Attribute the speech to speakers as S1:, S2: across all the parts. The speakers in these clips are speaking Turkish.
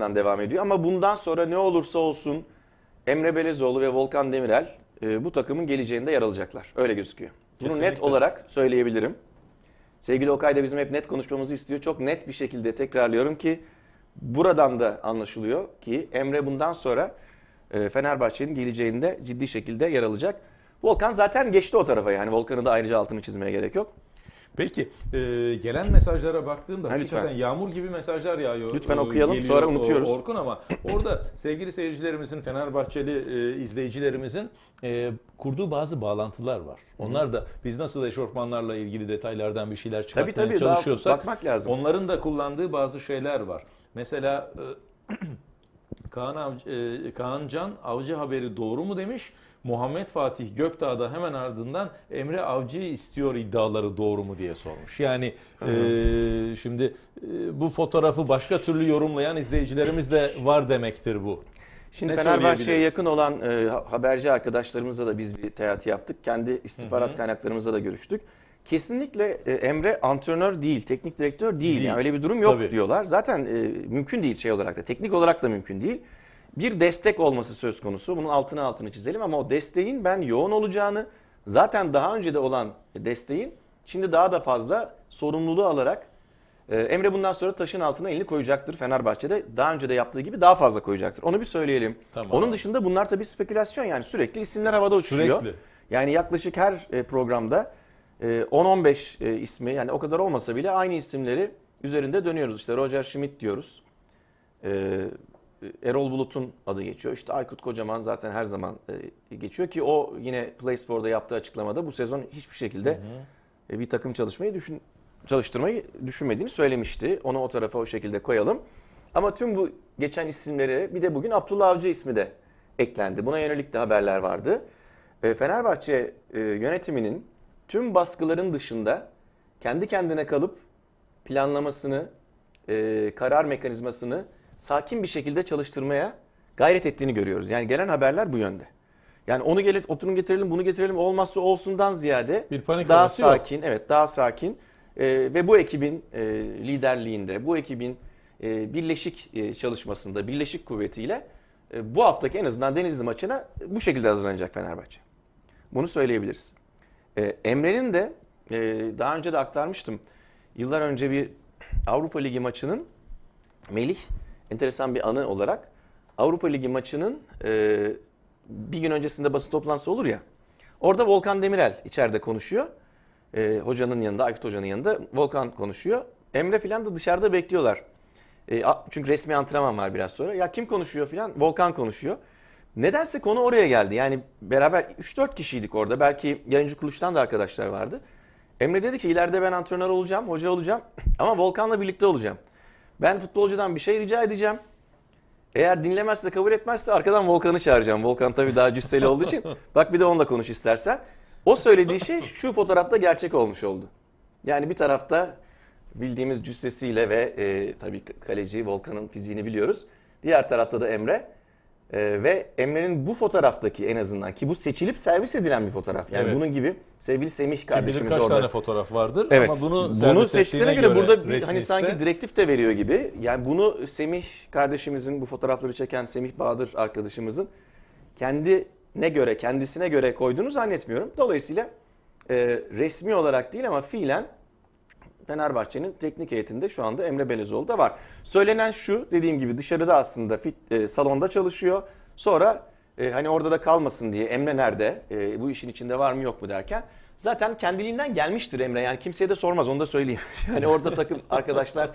S1: devam ediyor. Ama bundan sonra ne olursa olsun Emre Belezoğlu ve Volkan Demirel e, bu takımın geleceğinde yer alacaklar. Öyle gözüküyor. Bunu Kesinlikle. net olarak söyleyebilirim. Sevgili Okay da bizim hep net konuşmamızı istiyor. Çok net bir şekilde tekrarlıyorum ki buradan da anlaşılıyor ki Emre bundan sonra e, Fenerbahçe'nin geleceğinde ciddi şekilde yer alacak. Volkan zaten geçti o tarafa yani. Volkan'ı da ayrıca altını çizmeye gerek yok. Peki
S2: e, gelen mesajlara baktığımda ha, lütfen. yağmur gibi mesajlar yağıyor. Lütfen e, okuyalım geliyor, sonra unutuyoruz. Orkun ama orada sevgili seyircilerimizin, Fenerbahçeli e, izleyicilerimizin e, kurduğu bazı bağlantılar var. Onlar da biz nasıl eşofmanlarla ilgili detaylardan bir şeyler çıkartmaya tabii, tabii, çalışıyorsak bakmak lazım. onların da kullandığı bazı şeyler var. Mesela e, Kaan, Avcı, e, Kaan Can Avcı haberi doğru mu demiş. Muhammed Fatih Gökdağ'da hemen ardından Emre Avcı'yı istiyor iddiaları doğru mu diye sormuş. Yani e, şimdi e, bu fotoğrafı başka türlü yorumlayan izleyicilerimiz de var demektir bu. Şimdi Fenerbahçe'ye yakın
S1: olan e, haberci arkadaşlarımızla da biz bir teat yaptık. Kendi istihbarat Hı-hı. kaynaklarımızla da görüştük. Kesinlikle e, Emre antrenör değil, teknik direktör değil. Değil. Yani öyle bir durum yok Tabii. diyorlar. Zaten e, mümkün değil şey olarak da, teknik olarak da mümkün değil. Bir destek olması söz konusu. Bunun altını altını çizelim ama o desteğin ben yoğun olacağını, zaten daha önce de olan desteğin şimdi daha da fazla sorumluluğu alarak e, Emre bundan sonra taşın altına elini koyacaktır Fenerbahçe'de. Daha önce de yaptığı gibi daha fazla koyacaktır. Onu bir söyleyelim. Tamam. Onun dışında bunlar tabii spekülasyon yani sürekli isimler havada uçuşuyor. Sürekli. Yani yaklaşık her e, programda 10-15 ee, e, ismi yani o kadar olmasa bile aynı isimleri üzerinde dönüyoruz. İşte Roger Schmidt diyoruz. Ee, Erol Bulut'un adı geçiyor. İşte Aykut Kocaman zaten her zaman e, geçiyor ki o yine Play yaptığı açıklamada bu sezon hiçbir şekilde hı hı. E, bir takım çalışmayı düşün çalıştırmayı düşünmediğini söylemişti. Onu o tarafa o şekilde koyalım. Ama tüm bu geçen isimlere bir de bugün Abdullah Avcı ismi de eklendi. Buna yönelik de haberler vardı. Fenerbahçe yönetiminin tüm baskıların dışında kendi kendine kalıp planlamasını, e, karar mekanizmasını sakin bir şekilde çalıştırmaya gayret ettiğini görüyoruz. Yani gelen haberler bu yönde. Yani onu gelip oturun getirelim, bunu getirelim olmazsa olsundan ziyade bir panik daha sakin, yok. evet daha sakin e, ve bu ekibin e, liderliğinde, bu ekibin e, birleşik e, çalışmasında, birleşik kuvvetiyle e, bu haftaki en azından Denizli maçına bu şekilde hazırlanacak Fenerbahçe. Bunu söyleyebiliriz. E, Emre'nin de e, daha önce de aktarmıştım. Yıllar önce bir Avrupa Ligi maçının Melih enteresan bir anı olarak Avrupa Ligi maçının e, bir gün öncesinde basın toplantısı olur ya. Orada Volkan Demirel içeride konuşuyor. E, hocanın yanında, Aykut Hoca'nın yanında Volkan konuşuyor. Emre filan da dışarıda bekliyorlar. E, çünkü resmi antrenman var biraz sonra. Ya kim konuşuyor filan? Volkan konuşuyor. Nedense konu oraya geldi. Yani beraber 3-4 kişiydik orada. Belki yayıncı kuruluştan da arkadaşlar vardı. Emre dedi ki ileride ben antrenör olacağım, hoca olacağım ama Volkan'la birlikte olacağım. Ben futbolcudan bir şey rica edeceğim. Eğer dinlemezse, kabul etmezse arkadan Volkan'ı çağıracağım. Volkan tabii daha cüsseli olduğu için. Bak bir de onunla konuş istersen. O söylediği şey şu fotoğrafta gerçek olmuş oldu. Yani bir tarafta bildiğimiz cüssesiyle ve e, tabii kaleci Volkan'ın fiziğini biliyoruz. Diğer tarafta da Emre. Ee, ve Emre'nin bu fotoğraftaki en azından ki bu seçilip servis edilen bir fotoğraf. Yani Evet. bunun gibi sevgili Semih Kim bilir kardeşimiz kaç orada. tane fotoğraf vardır Evet. ama bunu, bunu, seçtiğine göre, burada bir, hani sanki direktif de veriyor gibi. Yani bunu Semih kardeşimizin bu fotoğrafları çeken Semih Bahadır arkadaşımızın kendi ne göre, kendisine göre koyduğunu zannetmiyorum. Dolayısıyla e, resmi olarak değil ama fiilen Fenerbahçe'nin teknik heyetinde şu anda Emre Belezoğlu da var. Söylenen şu dediğim gibi dışarıda aslında fit, e, salonda çalışıyor. Sonra e, hani orada da kalmasın diye Emre nerede e, bu işin içinde var mı yok mu derken zaten kendiliğinden gelmiştir Emre. Yani kimseye de sormaz onu da söyleyeyim. Yani orada takım arkadaşlar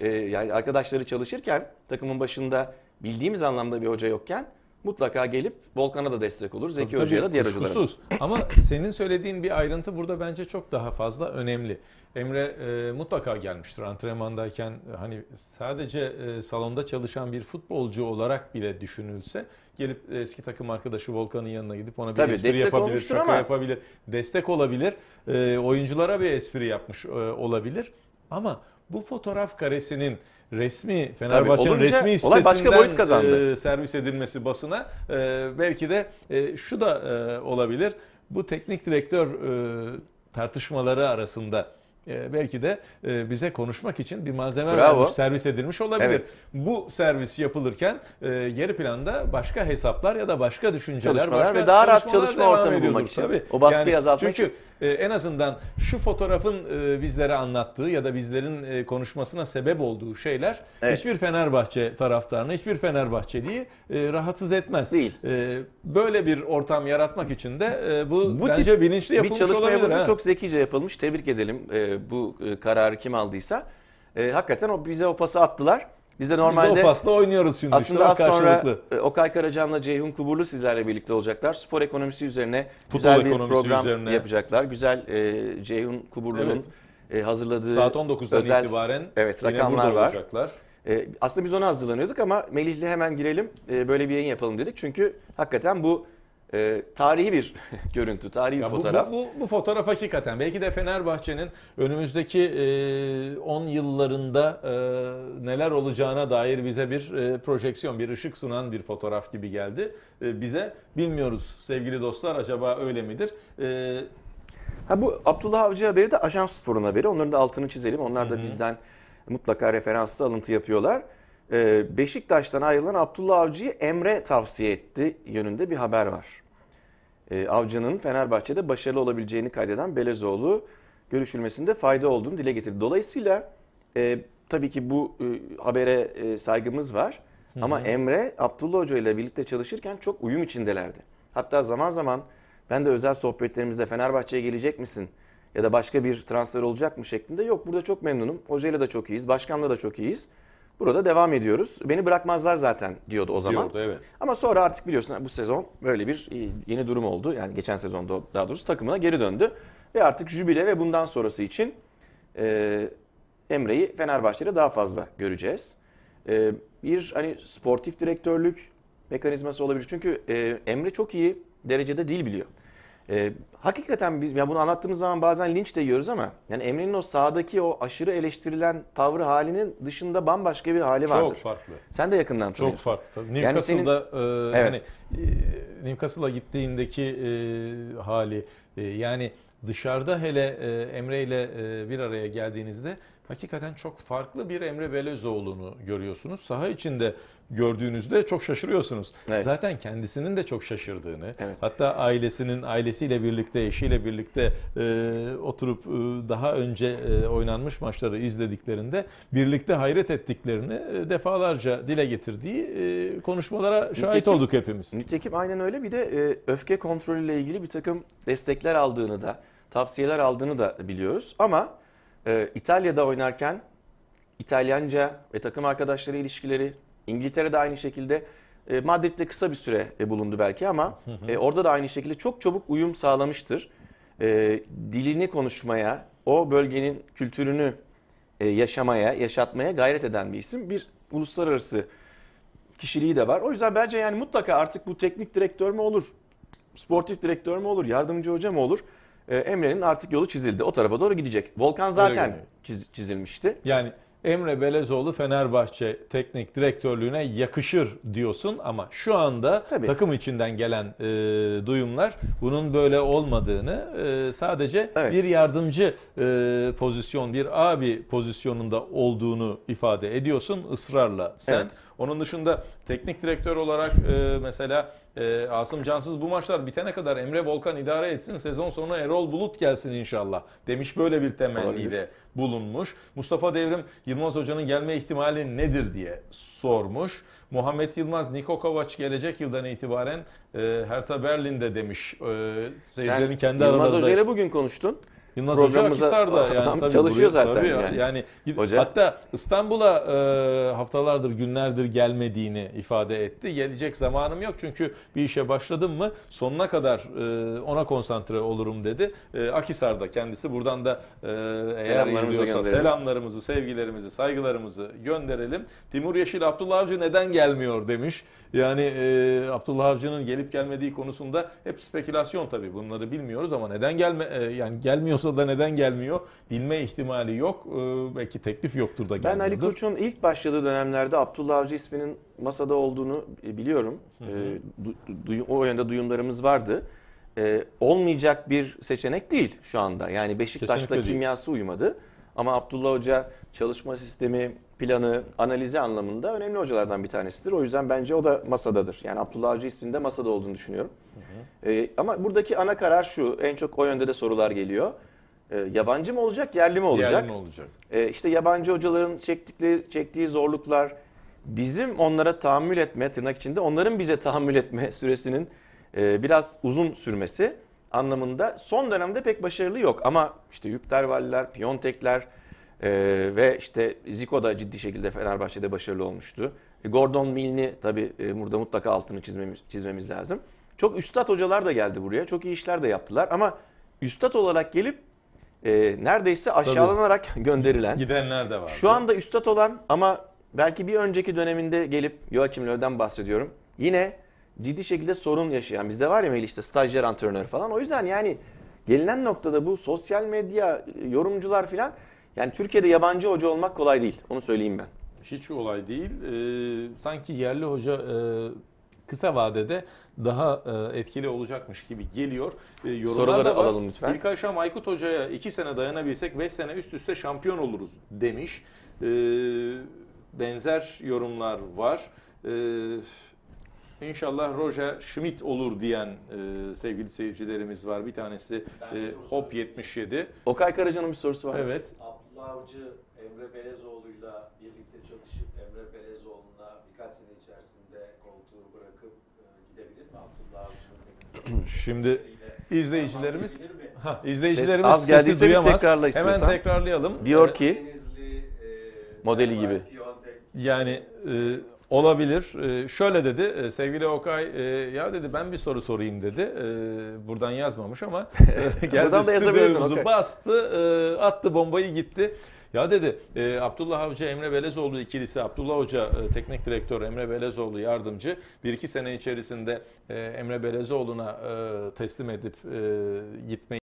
S1: e, yani arkadaşları çalışırken takımın başında bildiğimiz anlamda bir hoca yokken mutlaka gelip Volkan'a da destek olur. Zeki tabii, Hoca'ya da diğer hocalara. Kuşkusuz.
S2: Ama senin söylediğin bir ayrıntı burada bence çok daha fazla önemli. Emre e, mutlaka gelmiştir antrenmandayken e, hani sadece e, salonda çalışan bir futbolcu olarak bile düşünülse gelip e, eski takım arkadaşı Volkan'ın yanına gidip ona bir Tabii, espri yapabilir, şaka ama. yapabilir, destek olabilir, e, oyunculara bir espri yapmış e, olabilir. Ama bu fotoğraf karesinin resmi Fenerbahçe'nin resmi sitesinden boyut kazandı. E, servis edilmesi basına e, belki de e, şu da e, olabilir. Bu teknik direktör e, tartışmaları arasında ee, belki de e, bize konuşmak için bir malzeme Bravo. vermiş, servis edilmiş olabilir. Evet. Bu servis yapılırken e, geri planda başka hesaplar ya da başka düşünceler, çalışmalar başka ve daha rahat çalışma ortamı bulmak için. Tabii. O baskıyı yani, azaltmak Çünkü için. E, en azından şu fotoğrafın bizlere anlattığı ya da bizlerin konuşmasına sebep olduğu şeyler evet. hiçbir Fenerbahçe taraftarını, hiçbir Fenerbahçeliyi rahatsız etmez. Değil. Böyle bir ortam yaratmak için de bu, bu bence bilinçli yapılmış olabilir. Bu çalışma çok
S1: zekice yapılmış. Tebrik edelim e, bu e, kararı kim aldıysa. E, hakikaten o bize o pası attılar. Biz de normalde Biz de o pasla
S2: oynuyoruz şimdi. Aslında işte, az sonra
S1: e, Okay Karacan'la Ceyhun Kuburlu sizlerle birlikte olacaklar. Spor ekonomisi üzerine Futbol güzel bir program üzerine. yapacaklar. Güzel e, Ceyhun Kuburlu'nun evet. hazırladığı saat 19'dan özel, itibaren evet, rakamlar var. olacaklar. E, aslında biz ona hazırlanıyorduk ama Melih'le hemen girelim e, böyle bir yayın yapalım dedik. Çünkü hakikaten bu e, tarihi bir görüntü, tarihi bir fotoğraf. Bu,
S2: bu, bu, bu fotoğraf hakikaten belki de Fenerbahçe'nin önümüzdeki 10 e, yıllarında e, neler olacağına dair bize bir e, projeksiyon, bir ışık sunan bir fotoğraf gibi geldi. E, bize bilmiyoruz sevgili dostlar acaba öyle midir? E,
S1: ha bu Abdullah Avcı haberi de Ajans Spor'un haberi. Onların da altını çizelim. Onlar da hı. bizden mutlaka referanslı alıntı yapıyorlar. E, Beşiktaş'tan ayrılan Abdullah Avcı'yı Emre tavsiye etti yönünde bir haber var e, Avcı'nın Fenerbahçe'de başarılı olabileceğini kaydeden Belezoğlu görüşülmesinde fayda olduğunu dile getirdi. Dolayısıyla e, tabii ki bu e, habere e, saygımız var. Hı-hı. Ama Emre Abdullah Hoca ile birlikte çalışırken çok uyum içindelerdi. Hatta zaman zaman ben de özel sohbetlerimizde Fenerbahçe'ye gelecek misin? Ya da başka bir transfer olacak mı şeklinde. Yok burada çok memnunum. ile de çok iyiyiz. Başkanla da çok iyiyiz. Burada devam ediyoruz. Beni bırakmazlar zaten diyordu o zaman. Diyordu evet. Ama sonra artık biliyorsun bu sezon böyle bir e, yeni durum oldu. Yani geçen sezonda daha doğrusu takımına geri döndü. Ve artık jübile ve bundan sonrası için e, Emre'yi Fenerbahçe'de daha fazla göreceğiz. E, bir hani sportif direktörlük mekanizması olabilir. Çünkü e, Emre çok iyi derecede dil biliyor. E, hakikaten biz ya bunu anlattığımız zaman bazen linç de yiyoruz ama yani Emre'nin o sahadaki o aşırı eleştirilen tavrı halinin dışında bambaşka bir hali vardır. Çok farklı. Sen de yakından tanıyorsun. Çok farklı. Tabii. Newcastle'da yani senin, e, hani, evet.
S2: hani, Newcastle'a gittiğindeki e, hali e, yani dışarıda hele e, Emre ile e, bir araya geldiğinizde hakikaten çok farklı bir Emre Belözoğlu'nu görüyorsunuz. Saha içinde gördüğünüzde çok şaşırıyorsunuz. Evet. Zaten kendisinin de çok şaşırdığını, evet. hatta ailesinin ailesiyle birlikte, eşiyle birlikte e, oturup e, daha önce e, oynanmış maçları izlediklerinde birlikte hayret ettiklerini e, defalarca dile getirdiği e, konuşmalara nitekim, şahit olduk hepimiz. Nitekim aynen öyle. Bir de e, öfke kontrolüyle
S1: ilgili bir takım destekler aldığını da, tavsiyeler aldığını da biliyoruz. Ama e, İtalya'da oynarken İtalyanca ve takım arkadaşları ilişkileri, İngiltere'de aynı şekilde e, Madrid'de kısa bir süre e, bulundu belki ama e, orada da aynı şekilde çok çabuk uyum sağlamıştır. E, dilini konuşmaya, o bölgenin kültürünü e, yaşamaya, yaşatmaya gayret eden bir isim. Bir uluslararası kişiliği de var. O yüzden bence yani mutlaka artık bu teknik direktör mü olur, sportif direktör mü olur, yardımcı hoca mı olur? Emre'nin artık yolu çizildi. O tarafa doğru gidecek. Volkan zaten çiz, çizilmişti.
S2: Yani Emre Belezoğlu Fenerbahçe teknik direktörlüğüne yakışır diyorsun ama şu anda Tabii. takım içinden gelen e, duyumlar bunun böyle olmadığını e, sadece evet. bir yardımcı e, pozisyon, bir abi pozisyonunda olduğunu ifade ediyorsun ısrarla sen. Evet. Onun dışında teknik direktör olarak e, mesela e, Asım Cansız bu maçlar bitene kadar Emre Volkan idare etsin, sezon sonu Erol Bulut gelsin inşallah demiş böyle bir temenni de bulunmuş. Mustafa Devrim Yılmaz Hoca'nın gelme ihtimali nedir diye sormuş. Muhammed Yılmaz, Niko Kovac gelecek yıldan itibaren e, Hertha Berlin'de demiş. E, seyircilerin Sen kendi Yılmaz aralarında... Hoca ile
S1: bugün konuştun. Yılmaz Hoca Akhisar'da yani tabii çalışıyor buraya, zaten tabii yani. yani Hoca. hatta
S2: İstanbul'a e, haftalardır günlerdir gelmediğini ifade etti. Gelecek zamanım yok çünkü bir işe başladım mı sonuna kadar e, ona konsantre olurum dedi. E, Akhisar'da kendisi buradan da e, eğer izliyorsa selamlarımızı, sevgilerimizi, saygılarımızı gönderelim. Timur Yeşil Abdullah Avcı neden gelmiyor demiş. Yani e, Abdullah Avcı'nın gelip gelmediği konusunda hep spekülasyon tabii bunları bilmiyoruz ama neden gelme e, yani gelmiyor Bursa'da neden gelmiyor bilme ihtimali yok. E, belki teklif yoktur da gelmiyordur. Ben Ali
S1: Koç'un ilk başladığı dönemlerde Abdullah Avcı isminin masada olduğunu e, biliyorum. E, du, du, o yönde duyumlarımız vardı. E, olmayacak bir seçenek değil şu anda. Yani Beşiktaş'ta kimyası uyumadı. Ama Abdullah Hoca çalışma sistemi, planı, analizi anlamında önemli hocalardan bir tanesidir. O yüzden bence o da masadadır. Yani Abdullah Avcı isminde masada olduğunu düşünüyorum. Hı hı. Ee, ama buradaki ana karar şu, en çok o yönde de sorular geliyor. Ee, yabancı mı olacak, yerli mi olacak? Yerli mi olacak? E, işte yabancı hocaların çektikleri, çektiği zorluklar, bizim onlara tahammül etme tırnak içinde onların bize tahammül etme süresinin e, biraz uzun sürmesi anlamında son dönemde pek başarılı yok. Ama işte Yüktervaliler, Piontekler e, ve işte Zico da ciddi şekilde Fenerbahçe'de başarılı olmuştu. E, Gordon Milne tabi e, burada mutlaka altını çizmemiz, çizmemiz lazım. Çok üstad hocalar da geldi buraya. Çok iyi işler de yaptılar ama üstad olarak gelip e, neredeyse aşağılanarak Tabii. gönderilen.
S2: Gidenler de var. Şu
S1: anda üstad olan ama belki bir önceki döneminde gelip Joachim Löw'den bahsediyorum. Yine ciddi şekilde sorun yaşayan bizde var ya mail işte stajyer antrenör falan. O yüzden yani gelinen noktada bu sosyal medya yorumcular falan yani Türkiye'de yabancı hoca olmak kolay değil. Onu söyleyeyim ben.
S2: Hiç olay değil. Ee, sanki yerli hoca e, kısa vadede daha e, etkili olacakmış gibi geliyor. E, yorumlar Soruları da alalım lütfen. İlk aşam Aykut Hoca'ya 2 sene dayanabilsek 5 sene üst üste şampiyon oluruz demiş. E, benzer yorumlar var. İnşallah Roger Schmidt olur diyen e, sevgili seyircilerimiz var. Bir tanesi e, Hop 77. Okay Karaca'nın bir sorusu var. Evet. Abdullah Avcı Emre Belezoğlu'yla birlikte çalışıp Emre Belezoğlu'na birkaç sene Şimdi izleyicilerimiz ha, izleyicilerimiz Ses az sesi duyamaz. tekrarla Hemen tekrarlayalım. Diyor ki modeli gibi. Yani e, olabilir. E, şöyle dedi e, sevgili Okay e, ya dedi ben bir soru sorayım dedi. E, buradan yazmamış ama e, geldi Buradan stüdyomuzu bastı e, attı bombayı gitti. Ya dedi e, Abdullah Avcı Emre Belezoğlu ikilisi Abdullah Hoca e, teknik direktör Emre Belezoğlu yardımcı bir iki sene içerisinde e, Emre Belezoğlu'na e, teslim edip e, gitmeyi